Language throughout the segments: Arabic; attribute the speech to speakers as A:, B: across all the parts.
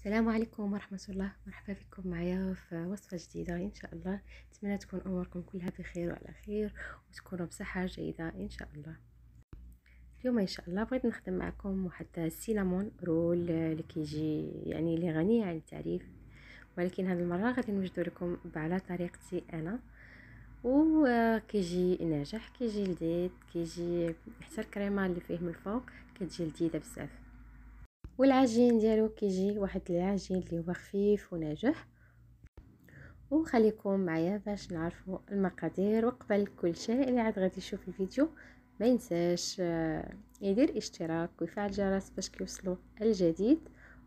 A: السلام عليكم ورحمة الله مرحبا بكم معايا في وصفة جديدة إن شاء الله أتمنى تكون أموركم كلها بخير وعلى خير وتكونوا بصحة جيدة إن شاء الله اليوم إن شاء الله بغيت نخدم معكم واحد السينامون رول اللي كيجي يعني اللي غني عن التعريف ولكن هذه المرة غادي نوجدو لكم على طريقتي أنا وكيجي ناجح كيجي لذيذ كيجي حتى الكريمه اللي فيه من الفوق كتجي لذيذه بزاف والعجين ديالو كيجي واحد العجين اللي هو خفيف وناجح وخليكم معايا باش نعرفوا المقادير وقبل كل شيء اللي عاد غادي يشوف الفيديو ما ينساش آه، يدير اشتراك ويفعل الجرس باش كيوصلوا الجديد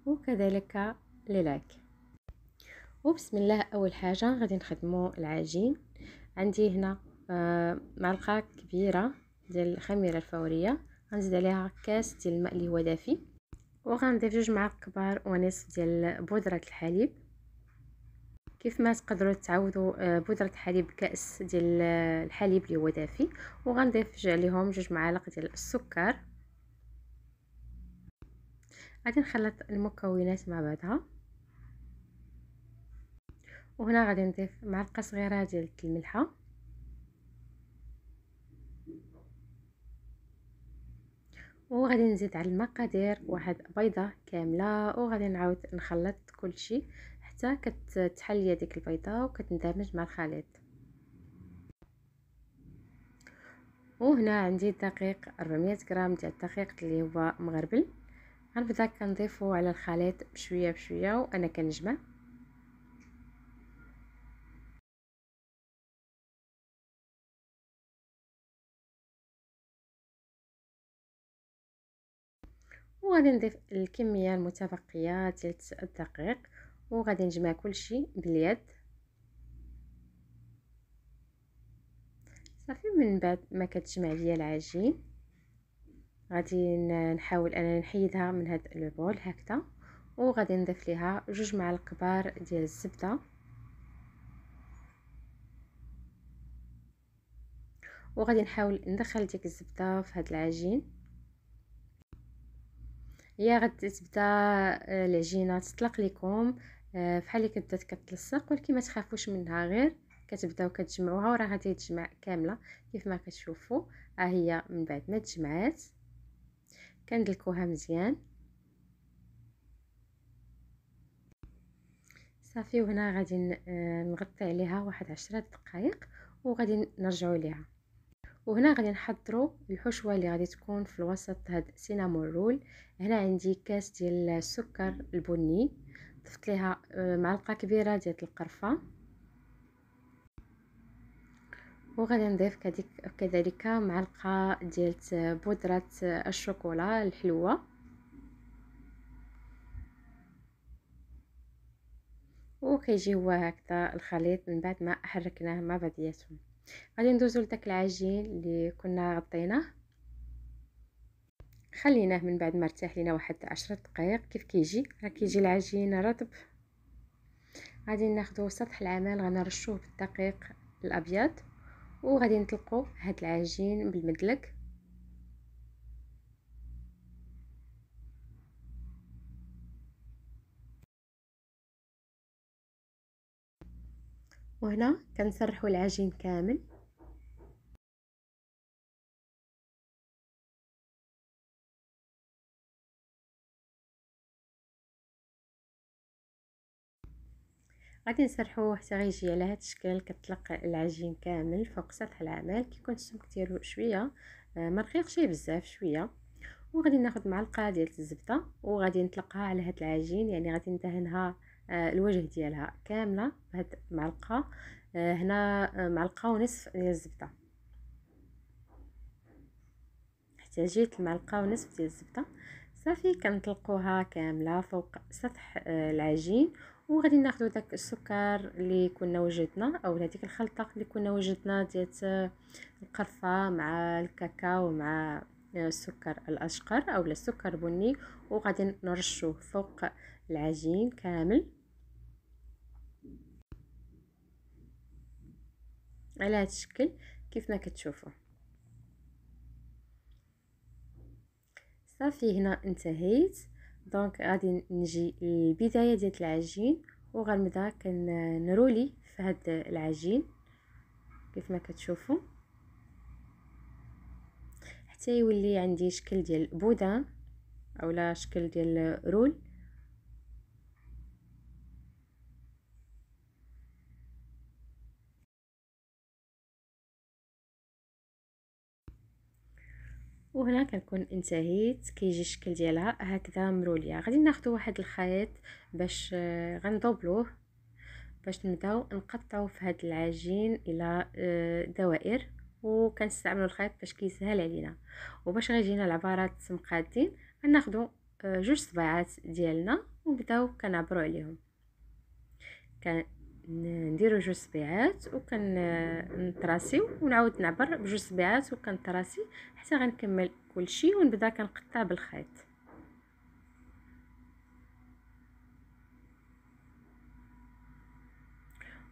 A: وكذلك للايك وبسم الله اول حاجه غادي نخدموا العجين عندي هنا آه، معلقه كبيره ديال الخميره الفوريه غنزيد عليها كاس ديال الماء اللي هو دافي وغنضيف جوج معالق كبار ونصف ديال بودره الحليب كيف ما تقدروا تعوضوا آه، بودره الحليب كاس ديال آه، الحليب اللي هو دافي وغنضيف عليهم جوج معالق ديال السكر غادي نخلط المكونات مع بعضها وهنا غادي نضيف معلقه صغيره ديال الملحه وغادي نزيد على المقادير واحد بيضه كامله وغادي نعاود نخلط كل شيء حتى كتحل لي ديك البيضه وكتندمج مع الخليط وهنا عندي الدقيق 400 غرام ديال الدقيق اللي هو مغربل غنبدا كنضيفو على الخليط بشويه بشويه وانا كنجمع وغادي نضيف الكميه المتبقيه ديال الدقيق وغادي نجمع كلشي باليد صافي من بعد ما كتجمع ليا العجين غادي نحاول انا نحيدها من هاد البول هكذا وغادي نضيف ليها جوج معالق كبار ديال الزبده وغادي نحاول ندخل ديك الزبده في هاد العجين يا غد تبدا آه، العجينه تطلق لكم آه، فحال اللي كدات كتلصق ولكن ما تخافوش منها غير كتبداو كتجمعوها وراه غادي تجمع كامله كيف ما كتشوفوا ها هي من بعد ما تجمعات كندلكوها مزيان صافي وهنا غادي آه، نغطي عليها واحد عشرة دقائق وغادي نرجعوا ليها وهنا غادي نحضرو الحشوه اللي غادي تكون في الوسط هاد سينامون رول هنا عندي كاس ديال السكر البني ضفت ليها آه، معلقه كبيره ديال القرفه وغادي نضيف كذلك معلقه ديال بودره الشوكولا الحلوه وكيجي هو هكذا الخليط من بعد ما حركناه مع بعضياتهم غادي ندوزو لداك العجين اللي كنا غطيناه خليناه من بعد ما ارتاح لينا واحد عشرة دقائق كيف كيجي راه كيجي العجين رطب غادي ناخدو سطح العمل غنرشوه بالدقيق الابيض وغادي نطلقو هاد العجين بالمدلك وهنا كنسرحوا العجين كامل غادي نسرحوه حتى غيجي على هذا الشكل كتطلق العجين كامل فوق سطح العمل كيكون السمك ديالو شويه آه، ما رقيقش بزاف شويه وغادي ناخذ معلقه ديال الزبده وغادي نطلقها على هذا العجين يعني غادي ندهنها آه، الوجه ديالها كامله بهاد المعلقه آه، هنا آه، معلقه ونصف ديال الزبده احتاجيت المعلقه ونصف ديال الزبده صافي كنطلقوها كامله فوق سطح العجين وغادي ناخذ داك السكر اللي كنا وجدنا او هذيك الخلطه اللي كنا وجدنا ديال القرفه مع الكاكاو مع السكر الأشقر أو السكر بني وغادي نرشوه فوق العجين كامل على هذا الشكل كيف ما كتشوفوا صافي هنا انتهيت دونك غادي نجي للبدايه ديال العجين وغنبدا كنرولي في هذا العجين كيف ما كتشوفوا حتى يولي عندي شكل ديال او اولا شكل ديال رول وهنا كنكون انتهيت كيجي الشكل ديالها هكذا مروليا غادي ناخذ واحد الخيط باش آه، غندوبلوه باش نبداو نقطعو في هاد العجين الى آه، دوائر وكنستعملوا الخيط باش كيسهل علينا وباش غيجينا العبارات مقادين غناخذوا آه، جوج صباعات ديالنا ونبداو كنعبروا عليهم كنديروا جوج صبيعات وكنطراسيو آه، ونعاود نعبر بجوج صبيعات وكنطراسي حتى غنكمل كلشي ونبدا كنقطع بالخيط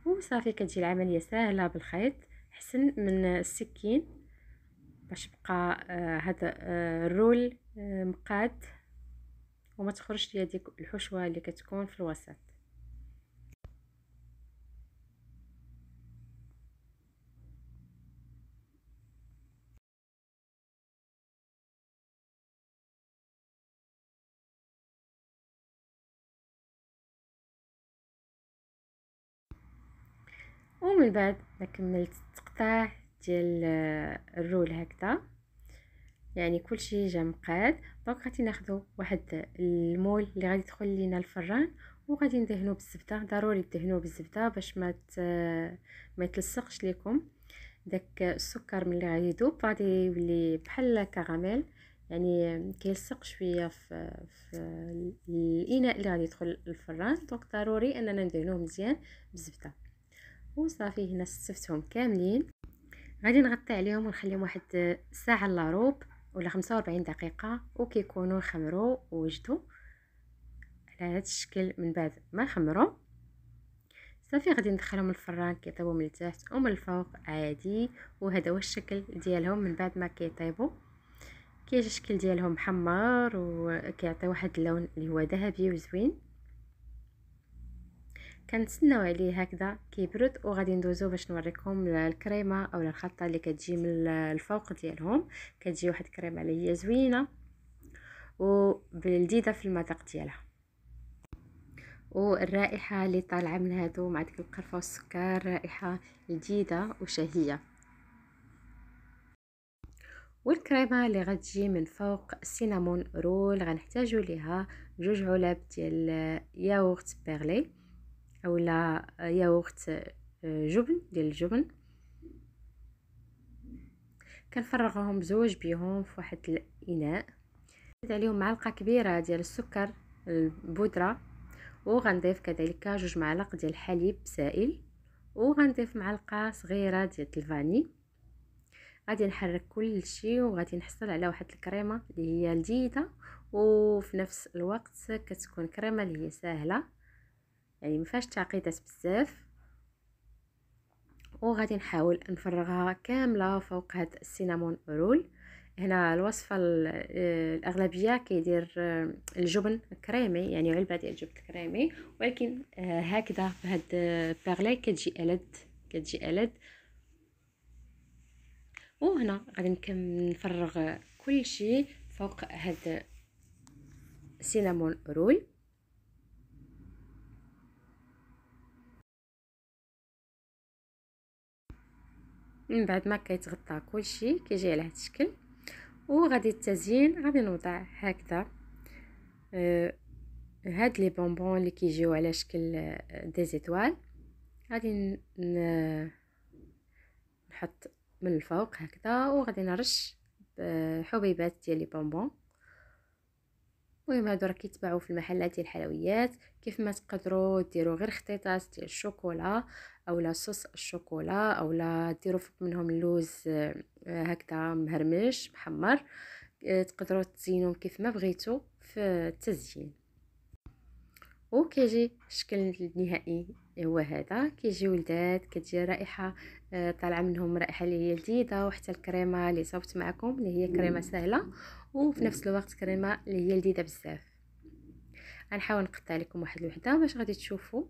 A: وصافي كتجي العمليه سهله بالخيط حسن من السكين باش يبقى آه، هذا الرول آه، آه، مقاد وما تخرجش ليا ديك الحشوه اللي كتكون في الوسط ومن بعد ما كملت السطح ديال الرول هكذا يعني كلشي جا مقاد دونك غادي ناخذ واحد المول اللي غادي يدخل لينا الفران وغادي ندهنوه بالزبده ضروري تدهنوه بالزبده باش ما ت... ما يتلصقش لكم داك السكر ملي غادي يذوب غادي يولي بحال كراميل يعني كيلصق شويه في, في الاناء اللي غادي يدخل الفران دونك ضروري اننا ندهنوه مزيان بالزبده وصافي هنا سفتهم كاملين غادي نغطي عليهم ونخليهم واحد ساعه الا روب ولا 45 دقيقه وكيكونوا خمروا ووجدوا على هذا الشكل من بعد ما خمروا صافي غادي ندخلهم الفران كيطيبوا من التحت ومن الفوق عادي وهذا هو الشكل ديالهم من بعد ما كيطيبوا كيجي الشكل ديالهم محمر وكيعطي واحد اللون اللي هو ذهبي وزوين كنتسناو عليه هكذا كيبرد وغادي ندوزو باش نوريكم الكريمه اولا الخلطه اللي كتجي من الفوق ديالهم كتجي واحد الكريمه اللي هي زوينه وبلذيذه في المذاق ديالها والرائحه اللي طالعه من هادو مع ديك القرفه والسكر رائحه لذيذه وشهيه والكريمه اللي غتجي من فوق السينامون رول غنحتاجو ليها جوج علب ديال ياغورت بيرلي اولا ياغورت آه، جبن ديال الجبن كنفرغهم بزوج بيهم في واحد الاناء زيد عليهم معلقه كبيره ديال السكر البودره وغنضيف كذلك جوج معالق ديال الحليب سائل وغنضيف معلقه صغيره ديال الفاني غادي نحرك كل شيء وغادي نحصل على واحد الكريمه اللي هي لذيذه وفي نفس الوقت كتكون كريمه اللي هي سهله يعني ما فيهاش تعقيدات بزاف وغادي نحاول نفرغها كامله فوق هاد السينامون رول هنا الوصفه آه، الاغلبيه كيدير آه، الجبن كريمي يعني علبه ديال الجبن كريمي ولكن آه، هكذا بهاد بيرلي كتجي الد كتجي الد وهنا غادي نفرغ كل شيء فوق هاد سينامون رول من بعد ما كيتغطى كلشي كيجي على هذا الشكل وغادي التزيين غادي نوضع هكذا آه هاد لي بونبون اللي كيجيو على شكل آه، دي زيتوال غادي نحط من الفوق هكذا وغادي نرش آه، حبيبات ديال لي بونبون المهم هادو راه كيتباعوا في المحلات ديال الحلويات كيف ما تقدروا ديروا غير خطيطات ديال الشوكولا اولا صوص الشوكولا اولا ديروا فوق منهم اللوز آه، هكذا مهرمش محمر آه، تقدروا تزينوهم كيف ما بغيتوا في التزيين وكيجي الشكل النهائي هو هذا كيجي ولدات كتجي رائحه آه، طالعه منهم رائحه اللي هي لذيذه وحتى الكريمه اللي صوبت معكم اللي هي كريمه سهله وفي نفس الوقت كريمه اللي هي لذيذه بزاف غنحاول نقطع لكم واحد الوحده باش غادي تشوفوا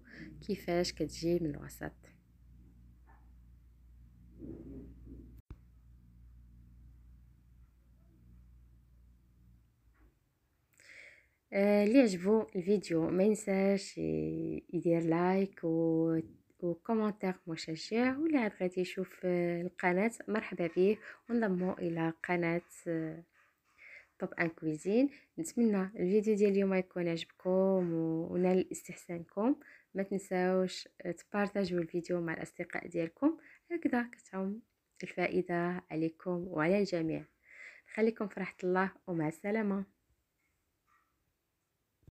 A: كيفاش كتجي من الوسط آه، اللي آه عجبو الفيديو ما ينساش يدير لايك و وكومنتير مشجع واللي عاد غادي يشوف آه، القناه مرحبا به وانضموا الى قناه آه، طب ان كويزين نتمنى الفيديو ديال اليوم يكون عجبكم ونال استحسانكم ما تنساوش تبارطاجيو الفيديو مع الاصدقاء ديالكم هكذا كتعم الفائده عليكم وعلى الجميع خليكم في رحمه الله ومع السلامه